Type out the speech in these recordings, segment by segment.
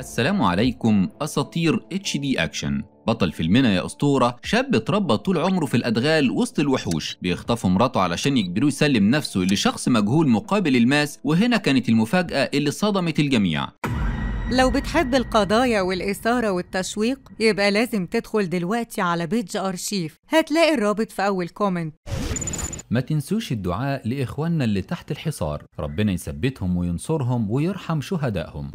السلام عليكم اساطير اتش دي اكشن بطل فيلمنا يا اسطوره شاب اتربى طول عمره في الادغال وسط الوحوش بيخطفوا مراته علشان يجبروه يسلم نفسه لشخص مجهول مقابل الماس وهنا كانت المفاجاه اللي صدمت الجميع لو بتحب القضايا والإثارة والتشويق يبقى لازم تدخل دلوقتي على بيج أرشيف هتلاقي الرابط في أول كومنت ما تنسوش الدعاء لإخواننا اللي تحت الحصار ربنا يثبتهم وينصرهم ويرحم شهدائهم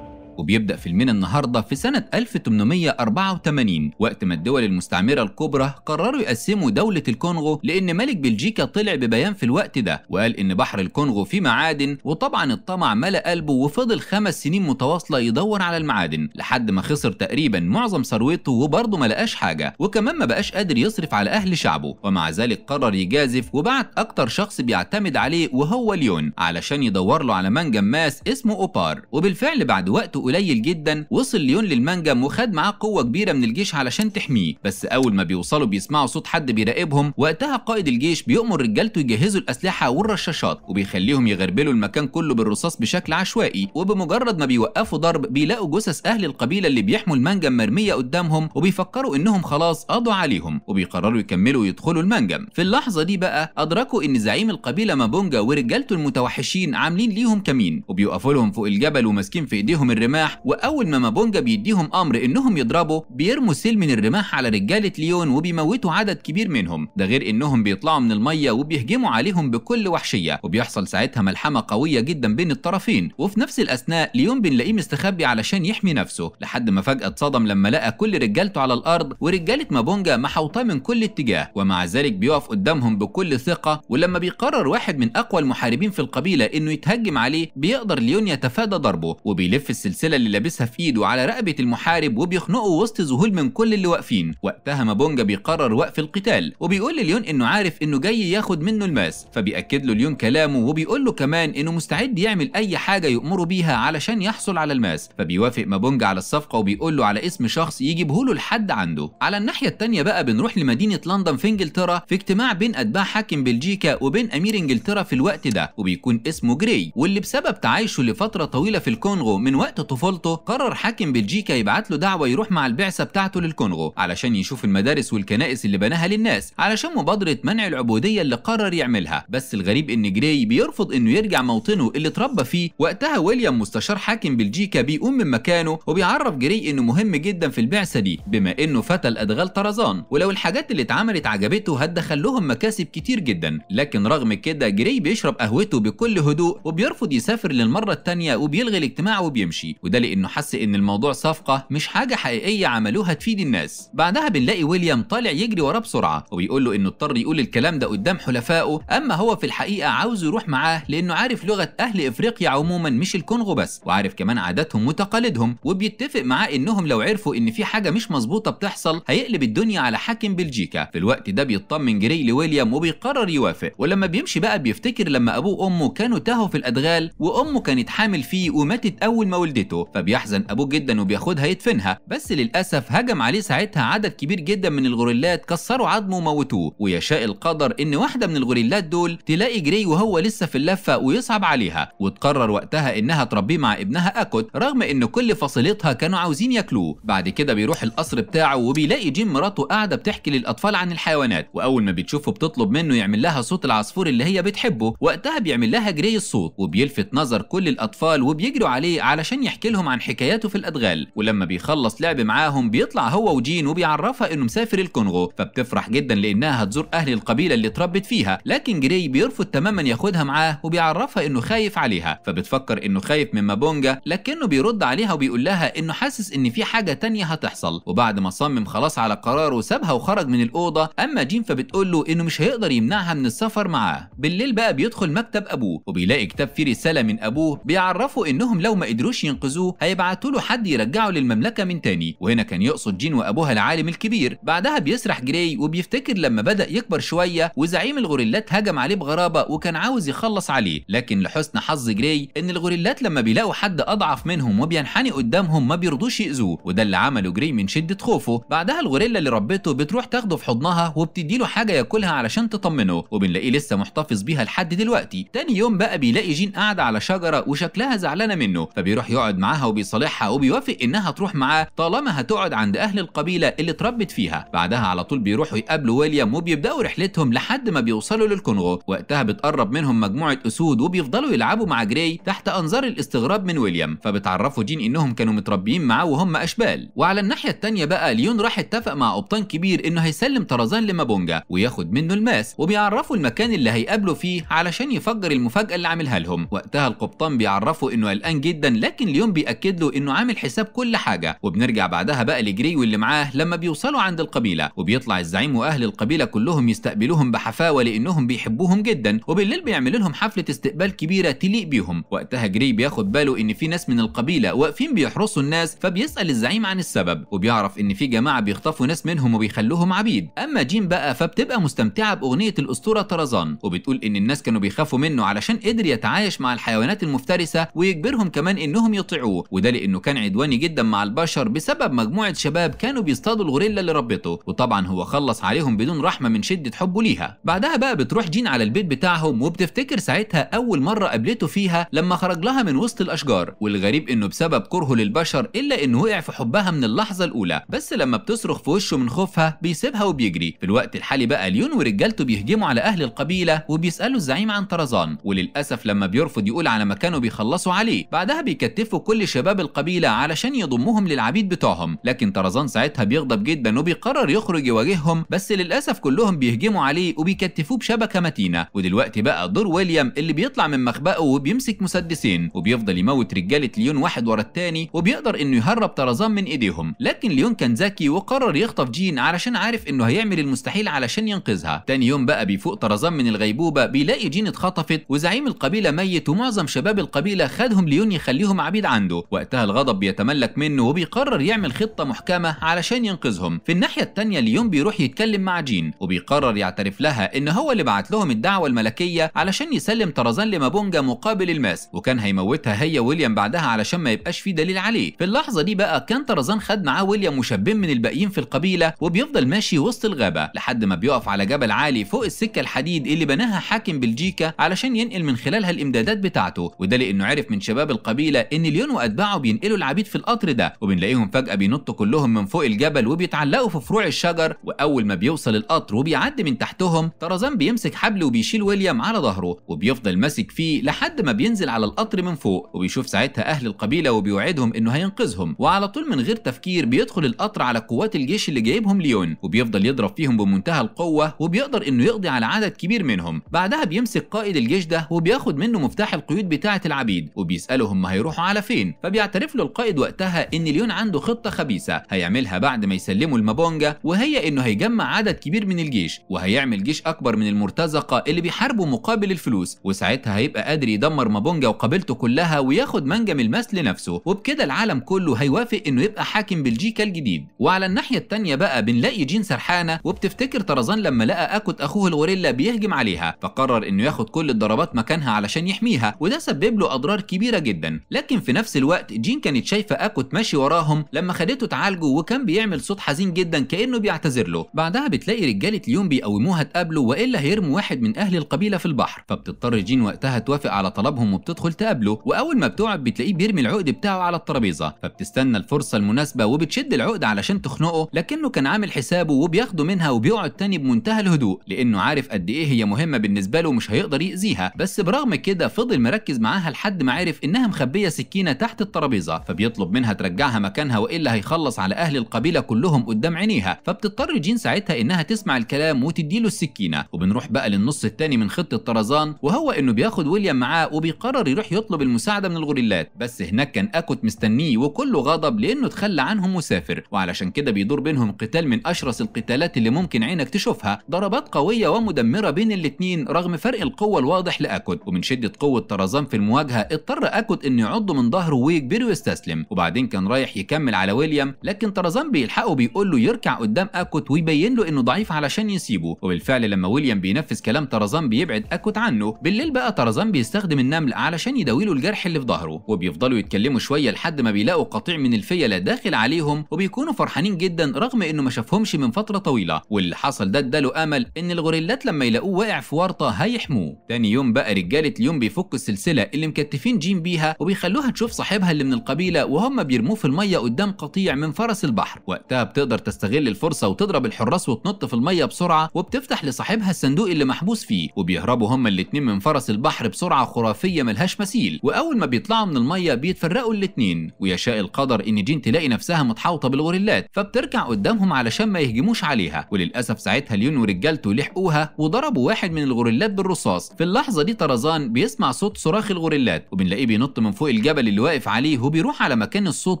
وبيبدأ فيلمنا النهاردة في سنة 1884 وقت ما الدول المستعمرة الكبرى قرروا يقسموا دولة الكونغو لأن ملك بلجيكا طلع ببيان في الوقت ده وقال إن بحر الكونغو فيه معادن وطبعا الطمع ملأ قلبه وفضل خمس سنين متواصلة يدور على المعادن لحد ما خسر تقريبا معظم ثروته وبرضه ما لقاش حاجة وكمان ما بقاش قادر يصرف على أهل شعبه ومع ذلك قرر يجازف وبعت أكتر شخص بيعتمد عليه وهو ليون علشان يدور له على منجم ماس اسمه أوبار وبالفعل بعد وقت قليل جدا وصل ليون للمنجم وخد معاه قوه كبيره من الجيش علشان تحميه بس اول ما بيوصلوا بيسمعوا صوت حد بيراقبهم وقتها قائد الجيش بيامر رجالته يجهزوا الاسلحه والرشاشات وبيخليهم يغربلوا المكان كله بالرصاص بشكل عشوائي وبمجرد ما بيوقفوا ضرب بيلاقوا جثث اهل القبيله اللي بيحموا المنجم مرميه قدامهم وبيفكروا انهم خلاص قضوا عليهم وبيقرروا يكملوا يدخلوا المنجم في اللحظه دي بقى ادركوا ان زعيم القبيله مابونجا ورجالته المتوحشين عاملين ليهم كمين وبيقفوا لهم فوق الجبل وماسكين في ايديهم الرمال الرماح واول ما مابونجا بيديهم امر انهم يضربوا بيرموا سيل من الرماح على رجاله ليون وبيموتوا عدد كبير منهم ده غير انهم بيطلعوا من الميه وبيهجموا عليهم بكل وحشيه وبيحصل ساعتها ملحمه قويه جدا بين الطرفين وفي نفس الاثناء ليون بنلاقيه مستخبي علشان يحمي نفسه لحد ما فجاه اتصدم لما لقى كل رجالته على الارض ورجاله مابونجا محوطاه من كل اتجاه ومع ذلك بيقف قدامهم بكل ثقه ولما بيقرر واحد من اقوى المحاربين في القبيله انه يتهجم عليه بيقدر ليون يتفادى ضربه وبيلف السلسله السلسله اللي لابسها في ايده على رقبه المحارب وبيخنقه وسط ذهول من كل اللي واقفين وقتها مابونجا بيقرر وقف القتال وبيقول لليون انه عارف انه جاي ياخد منه الماس فبياكد له ليون كلامه وبيقول له كمان انه مستعد يعمل اي حاجه يامره بيها علشان يحصل على الماس فبيوافق مابونجا على الصفقه وبيقول له على اسم شخص يجيبه له لحد عنده على الناحيه الثانيه بقى بنروح لمدينه لندن في انجلترا في اجتماع بين اتباع حاكم بلجيكا وبين امير انجلترا في الوقت ده وبيكون اسمه جري واللي بسبب تعايشه لفتره طويله في الكونغو من وقت طفولته طفولته قرر حاكم بلجيكا يبعت له دعوه يروح مع البعثه بتاعته للكونغو علشان يشوف المدارس والكنائس اللي بناها للناس علشان مبادره منع العبوديه اللي قرر يعملها بس الغريب ان جراي بيرفض انه يرجع موطنه اللي اتربى فيه وقتها ويليام مستشار حاكم بلجيكا بيقوم من مكانه وبيعرف جراي انه مهم جدا في البعثه دي بما انه فتى الادغال طرزان ولو الحاجات اللي اتعملت عجبته هتدخل لهم مكاسب كتير جدا لكن رغم كده جراي بيشرب قهوته بكل هدوء وبيرفض يسافر للمره الثانيه وبيلغي الاجتماع وبيمشي وده لانه حس ان الموضوع صفقه مش حاجه حقيقيه عملوها تفيد الناس بعدها بنلاقي ويليام طالع يجري وراه بسرعه وبيقول له انه اضطر يقول الكلام ده قدام حلفائه اما هو في الحقيقه عاوز يروح معاه لانه عارف لغه اهل افريقيا عموما مش الكونغو بس وعارف كمان عاداتهم وتقاليدهم وبيتفق معاه انهم لو عرفوا ان في حاجه مش مظبوطه بتحصل هيقلب الدنيا على حاكم بلجيكا في الوقت ده بيطمن جري لويليام وبيقرر يوافق ولما بيمشي بقى بيفتكر لما ابوه وامه كانوا تاهوا في الادغال وامه كانت حامل فيه وماتت اول ما ولدته فبيحزن ابوه جدا وبياخدها يدفنها بس للاسف هجم عليه ساعتها عدد كبير جدا من الغوريلات كسروا عظمه وموتوه ويشاء القدر ان واحده من الغوريلات دول تلاقي جري وهو لسه في اللفه ويصعب عليها وتقرر وقتها انها تربيه مع ابنها اكوت رغم ان كل فصيلتها كانوا عاوزين ياكلوه بعد كده بيروح القصر بتاعه وبيلاقي جيم مراته قاعده بتحكي للاطفال عن الحيوانات واول ما بتشوفه بتطلب منه يعمل لها صوت العصفور اللي هي بتحبه وقتها بيعمل لها جري الصوت وبيلفت نظر كل الاطفال وبيجروا عليه علشان يحكي بيحكي لهم عن حكاياته في الادغال ولما بيخلص لعب معاهم بيطلع هو وجين وبيعرفها انه مسافر الكونغو فبتفرح جدا لانها هتزور اهل القبيله اللي اتربت فيها لكن جري بيرفض تماما ياخدها معاه وبيعرفها انه خايف عليها فبتفكر انه خايف من مابونجا لكنه بيرد عليها وبيقول لها انه حاسس ان في حاجه تانية هتحصل وبعد ما صمم خلاص على قراره سابها وخرج من الاوضه اما جين فبتقول له انه مش هيقدر يمنعها من السفر معاه بالليل بقى بيدخل مكتب ابوه وبيلاقي كتاب فيه رساله من ابوه بيعرفه انهم لو ما قدروش جوزوه هيبعتوا له حد يرجعه للمملكه من تاني وهنا كان يقصد جين وابوها العالم الكبير بعدها بيسرح جراي وبيفتكر لما بدا يكبر شويه وزعيم الغوريلات هجم عليه بغرابه وكان عاوز يخلص عليه لكن لحسن حظ جراي ان الغوريلات لما بيلاقوا حد اضعف منهم وبينحني قدامهم ما بيرضوش ياذوه وده اللي عمله جراي من شده خوفه بعدها الغوريلا اللي ربته بتروح تاخده في حضنها وبتدي له حاجه ياكلها علشان تطمنه وبنلاقيه لسه محتفظ بيها لحد دلوقتي تاني يوم بقى بيلاقي جين قاعده على شجره وشكلها زعلانه منه فبيروح يقعد معاها وبيصالحها وبيوافق انها تروح معاه طالما هتقعد عند اهل القبيله اللي اتربت فيها بعدها على طول بيروحوا يقابلوا ويليام وبيبداوا رحلتهم لحد ما بيوصلوا للكونغو وقتها بتقرب منهم مجموعه اسود وبيفضلوا يلعبوا مع جراي تحت انظار الاستغراب من ويليام فبتعرفوا جين انهم كانوا متربيين معاه وهم اشبال وعلى الناحيه الثانيه بقى ليون راح اتفق مع قبطان كبير انه هيسلم طرزان لمابونجا وياخد منه الماس وبيعرفوا المكان اللي هيقابله فيه علشان يفجر المفاجاه اللي عاملها لهم وقتها القبطان بيعرفوا انه قلقان جدا لكن ليون بيأكد له انه عامل حساب كل حاجه وبنرجع بعدها بقى لجري واللي معاه لما بيوصلوا عند القبيله وبيطلع الزعيم واهل القبيله كلهم يستقبلوهم بحفاوه لانهم بيحبوهم جدا وبالليل بيعمل لهم حفله استقبال كبيره تليق بيهم وقتها جري بياخد باله ان في ناس من القبيله واقفين بيحرسوا الناس فبيسال الزعيم عن السبب وبيعرف ان في جماعه بيخطفوا ناس منهم وبيخلوهم عبيد اما جيم بقى فبتبقى مستمتعه باغنيه الاسطوره طرزان وبتقول ان الناس كانوا بيخافوا منه علشان قدر يتعايش مع الحيوانات المفترسه ويجبرهم كمان انهم يطيعوا وقعوه وده لانه كان عدواني جدا مع البشر بسبب مجموعه شباب كانوا بيصطادوا الغوريلا اللي ربته وطبعا هو خلص عليهم بدون رحمه من شده حبه ليها بعدها بقى بتروح جين على البيت بتاعهم وبتفتكر ساعتها اول مره قابلته فيها لما خرج لها من وسط الاشجار والغريب انه بسبب كرهه للبشر الا انه وقع في حبها من اللحظه الاولى بس لما بتصرخ في وشه من خوفها بيسيبها وبيجري في الوقت الحالي بقى ليون ورجالته بيهجموا على اهل القبيله وبيسالوا الزعيم عن طرزان وللاسف لما بيرفض يقول على مكانه بيخلصوا عليه بعدها بيكتفوا كل شباب القبيلة علشان يضمهم للعبيد بتوعهم لكن طرزان ساعتها بيغضب جدا وبيقرر يخرج يواجههم بس للأسف كلهم بيهجموا عليه وبيكتفوه بشبكة متينة ودلوقتي بقى دور ويليام اللي بيطلع من مخبأه وبيمسك مسدسين وبيفضل يموت رجالة ليون واحد ورا التاني وبيقدر انه يهرب طرزان من ايديهم لكن ليون كان ذكي وقرر يخطف جين علشان عارف انه هيعمل المستحيل علشان ينقذها تاني يوم بقى بيفوق طرزان من الغيبوبة بيلاقي جين اتخطفت وزعيم القبيلة ميت ومعظم شباب القبيلة خدهم ليون يخليهم عبيد عنه عنده وقتها الغضب بيتملك منه وبيقرر يعمل خطة محكمة علشان ينقذهم في الناحية التانية ليون بيروح يتكلم مع جين وبيقرر يعترف لها ان هو اللي بعت لهم الدعوة الملكية علشان يسلم طرزان لمابونجا مقابل الماس وكان هيموتها هي ويليام بعدها علشان ما يبقاش في دليل عليه في اللحظة دي بقى كان طرزان خد معاه ويليام وشابين من الباقيين في القبيلة وبيفضل ماشي وسط الغابة لحد ما بيقف على جبل عالي فوق السكة الحديد اللي بناها حاكم بلجيكا علشان ينقل من خلالها الامدادات بتاعته وده لانه عرف من شباب القبيلة ان ليون واتباعه بينقلوا العبيد في القطر ده وبنلاقيهم فجاه بينطوا كلهم من فوق الجبل وبيتعلقوا في فروع الشجر واول ما بيوصل القطر وبيعدي من تحتهم طرزان بيمسك حبل وبيشيل ويليام على ظهره وبيفضل ماسك فيه لحد ما بينزل على القطر من فوق وبيشوف ساعتها اهل القبيله وبيوعدهم انه هينقذهم وعلى طول من غير تفكير بيدخل القطر على قوات الجيش اللي جايبهم ليون وبيفضل يضرب فيهم بمنتهى القوه وبيقدر انه يقضي على عدد كبير منهم بعدها بيمسك قائد الجيش ده وبياخد منه مفتاح القيود بتاعه العبيد وبيساله هم هيروحوا على فين ليون فبيعترف له القائد وقتها ان ليون عنده خطه خبيثه هيعملها بعد ما يسلموا المابونجا وهي انه هيجمع عدد كبير من الجيش وهيعمل جيش اكبر من المرتزقه اللي بيحاربوا مقابل الفلوس وساعتها هيبقى قادر يدمر مابونجا وقبيلته كلها وياخد منجم الماس لنفسه وبكده العالم كله هيوافق انه يبقى حاكم بلجيكا الجديد وعلى الناحيه الثانيه بقى بنلاقي جين سرحانه وبتفتكر طرزان لما لقى اكوت اخوه الغوريلا بيهجم عليها فقرر انه ياخد كل الضربات مكانها علشان يحميها وده سبب له اضرار كبيره جدا لكن في نفس الوقت جين كانت شايفه اكو تمشي وراهم لما خدته تعالجه وكان بيعمل صوت حزين جدا كانه بيعتذر له بعدها بتلاقي رجاله اليوم بيقوموها تقابله والا هيرموا واحد من اهل القبيله في البحر فبتضطر جين وقتها توافق على طلبهم وبتدخل تقابله واول ما بتقعد بتلاقيه بيرمي العقد بتاعه على الترابيزه فبتستنى الفرصه المناسبه وبتشد العقد علشان تخنقه لكنه كان عامل حسابه وبياخده منها وبيقعد تاني بمنتهى الهدوء لانه عارف قد ايه هي مهمه بالنسبه له ومش هيقدر يأذيها بس برغم كده فضل مركز معاها لحد ما عرف انها مخبيه سكينه تحت الترابيزة فبيطلب منها ترجعها مكانها وإلا هيخلص على أهل القبيلة كلهم قدام عينيها فبتضطر جين ساعتها إنها تسمع الكلام وتديله السكينة وبنروح بقى للنص الثاني من خطة طرزان وهو إنه بياخد ويليام معاه وبيقرر يروح يطلب المساعدة من الغوريلات بس هناك كان أكوت مستنيه وكله غضب لأنه تخلى عنهم وسافر وعلشان كده بيدور بينهم قتال من أشرس القتالات اللي ممكن عينك تشوفها ضربات قوية ومدمرة بين الاتنين رغم فرق القوة الواضح لأكوت ومن شدة قوة طرزان في المواجهة اضطر أكوت إنه يعض من ظهر ظهره ويجبره يستسلم وبعدين كان رايح يكمل على ويليام لكن طرزان بيلحقه بيقول له يركع قدام اكوت ويبين له انه ضعيف علشان يسيبه وبالفعل لما ويليام بينفذ كلام طرزان بيبعد اكوت عنه بالليل بقى طرزان بيستخدم النمل علشان يداوي له الجرح اللي في ظهره وبيفضلوا يتكلموا شويه لحد ما بيلاقوا قطيع من الفيله داخل عليهم وبيكونوا فرحانين جدا رغم انه ما شافهمش من فتره طويله واللي حصل ده اداله امل ان الغوريلات لما يلاقوه واقع في ورطه هيحموه تاني يوم بقى رجاله اليوم بيفكوا السلسله اللي مكتفين جيم بيها وبيخلوها تشوف بتشوف صاحبها اللي من القبيلة وهم بيرموه في المية قدام قطيع من فرس البحر وقتها بتقدر تستغل الفرصة وتضرب الحراس وتنط في المية بسرعة وبتفتح لصاحبها الصندوق اللي محبوس فيه وبيهربوا هم الاثنين من فرس البحر بسرعة خرافية ملهاش مثيل وأول ما بيطلعوا من المية بيتفرقوا الاثنين ويشاء القدر إن جين تلاقي نفسها متحوطة بالغوريلات فبترجع قدامهم علشان ما يهجموش عليها وللأسف ساعتها ليون ورجالته لحقوها وضربوا واحد من الغوريلات بالرصاص في اللحظة دي طرزان بيسمع صوت صراخ الغوريلات وبنلاقيه بينط من فوق الجبل اللي اللي واقف عليه وبيروح على مكان الصوت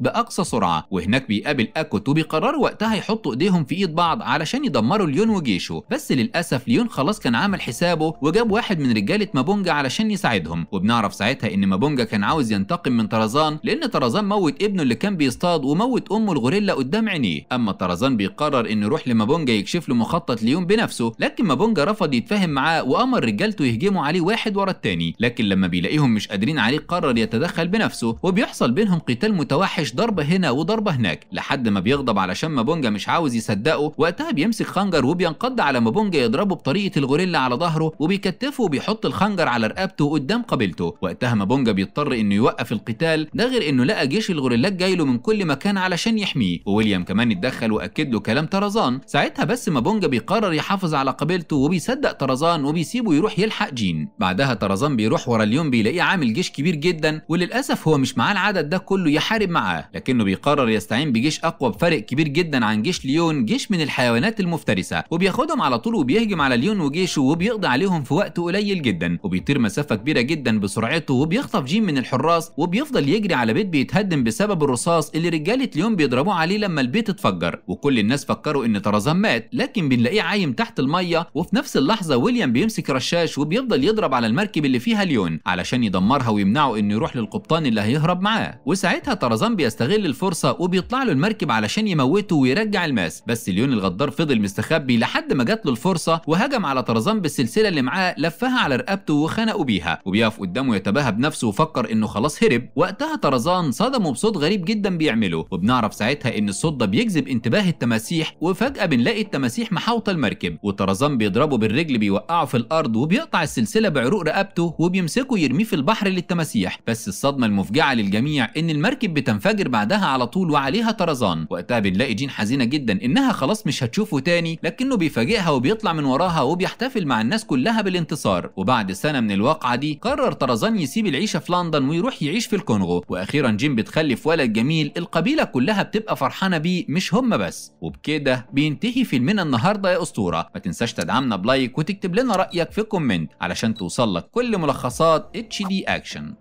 باقصى سرعه وهناك بيقابل اكوت وبيقرروا وقتها يحطوا ايديهم في ايد بعض علشان يدمروا ليون وجيشه بس للاسف ليون خلاص كان عامل حسابه وجاب واحد من رجاله مابونجا علشان يساعدهم وبنعرف ساعتها ان مابونجا كان عاوز ينتقم من طرزان لان طرزان موت ابنه اللي كان بيصطاد وموت امه الغوريلا قدام عينيه اما طرزان بيقرر انه يروح لمابونجا يكشف له مخطط ليون بنفسه لكن مابونجا رفض يتفاهم معاه وامر رجالته يهجموا عليه واحد ورا التاني لكن لما بيلاقيهم مش قادرين عليه قرر يتدخل بنفسه نفسه وبيحصل بينهم قتال متوحش ضربه هنا وضربه هناك لحد ما بيغضب علشان مابونجا مش عاوز يصدقه وقتها بيمسك خنجر وبينقض على مابونجا يضربه بطريقه الغوريلا على ظهره وبيكتفه وبيحط الخنجر على رقبته قدام قبيلته وقتها مابونجا بيضطر انه يوقف القتال ده غير انه لقى جيش الغوريلات جاي له من كل مكان علشان يحميه وويليام كمان اتدخل واكد له كلام طرزان ساعتها بس مابونجا بيقرر يحافظ على قبيلته وبيصدق طرزان وبيسيبه يروح يلحق جين بعدها طرزان بيروح ورا اليوم بيلاقيه عامل جيش كبير جدا وللاسف هو مش معاه العدد ده كله يحارب معاه لكنه بيقرر يستعين بجيش اقوى بفرق كبير جدا عن جيش ليون جيش من الحيوانات المفترسه وبياخدهم على طول وبيهجم على ليون وجيشه وبيقضي عليهم في وقت قليل جدا وبيطير مسافه كبيره جدا بسرعته وبيخطف جيم من الحراس وبيفضل يجري على بيت بيتهدم بسبب الرصاص اللي رجاله ليون بيضربوه عليه لما البيت اتفجر وكل الناس فكروا ان طرزان مات لكن بنلاقيه عايم تحت الميه وفي نفس اللحظه ويليام بيمسك رشاش وبيفضل يضرب على المركب اللي فيها ليون علشان يدمرها ويمنعه انه يروح للقبطان اللي هيهرب معاه وساعتها طرزان بيستغل الفرصه وبيطلع له المركب علشان يموته ويرجع الماس بس ليون الغدار فضل مستخبي لحد ما جات له الفرصه وهجم على طرزان بالسلسله اللي معاه لفها على رقبته وخنقه بيها وبيقف قدامه يتباهى بنفسه وفكر انه خلاص هرب وقتها طرزان صدمه بصوت غريب جدا بيعمله وبنعرف ساعتها ان الصوت ده بيجذب انتباه التماسيح وفجاه بنلاقي التماسيح محاوطه المركب وطرزان بيضربه بالرجل بيوقعه في الارض وبيقطع السلسله بعروق رقبته وبيمسكه يرميه في البحر للتماسيح بس الصدمه مفجعة للجميع إن المركب بتنفجر بعدها على طول وعليها طرزان وقتها بنلاقي جين حزينة جدا إنها خلاص مش هتشوفه تاني لكنه بيفاجئها وبيطلع من وراها وبيحتفل مع الناس كلها بالانتصار وبعد سنة من الواقعة دي قرر طرزان يسيب العيشة في لندن ويروح يعيش في الكونغو وأخيرا جين بتخلف ولد جميل القبيلة كلها بتبقى فرحانة بيه مش هم بس وبكده بينتهي فيلمنا النهاردة يا أسطورة ما تنساش تدعمنا بلايك وتكتب لنا رأيك في كومنت علشان توصل لك كل ملخصات اتش دي اكشن